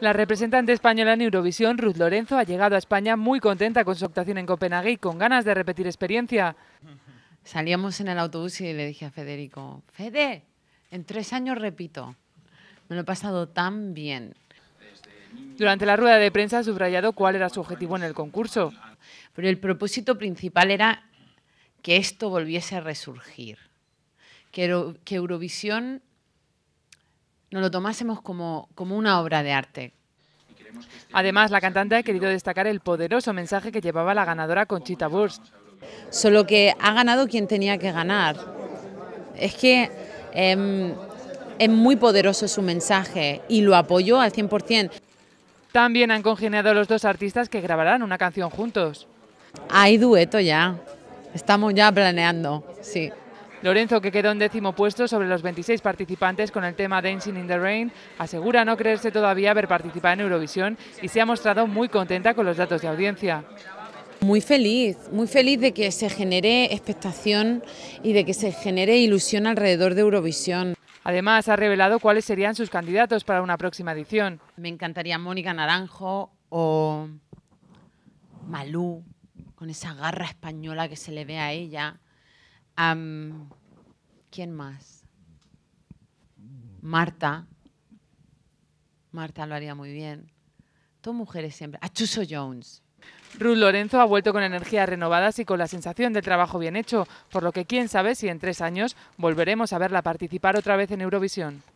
La representante española en Eurovisión, Ruth Lorenzo, ha llegado a España muy contenta con su actuación en Copenhague y con ganas de repetir experiencia. Salíamos en el autobús y le dije a Federico, Fede, en tres años repito, me lo he pasado tan bien. Durante la rueda de prensa ha subrayado cuál era su objetivo en el concurso. Pero el propósito principal era que esto volviese a resurgir, que Eurovisión no lo tomásemos como, como una obra de arte. Además, la cantante ha querido destacar el poderoso mensaje que llevaba la ganadora Conchita Burst. Solo que ha ganado quien tenía que ganar. Es que em, es muy poderoso su mensaje y lo apoyó al 100%. También han congeniado los dos artistas que grabarán una canción juntos. Hay dueto ya. Estamos ya planeando, sí. Lorenzo, que quedó en décimo puesto sobre los 26 participantes con el tema Dancing in the Rain, asegura no creerse todavía haber participado en Eurovisión y se ha mostrado muy contenta con los datos de audiencia. Muy feliz, muy feliz de que se genere expectación y de que se genere ilusión alrededor de Eurovisión. Además, ha revelado cuáles serían sus candidatos para una próxima edición. Me encantaría Mónica Naranjo o Malú, con esa garra española que se le ve a ella, ¿Quién más? Marta. Marta lo haría muy bien. Tú mujeres siempre. a Chuso Jones. Ruth Lorenzo ha vuelto con energías renovadas y con la sensación del trabajo bien hecho, por lo que quién sabe si en tres años volveremos a verla participar otra vez en Eurovisión.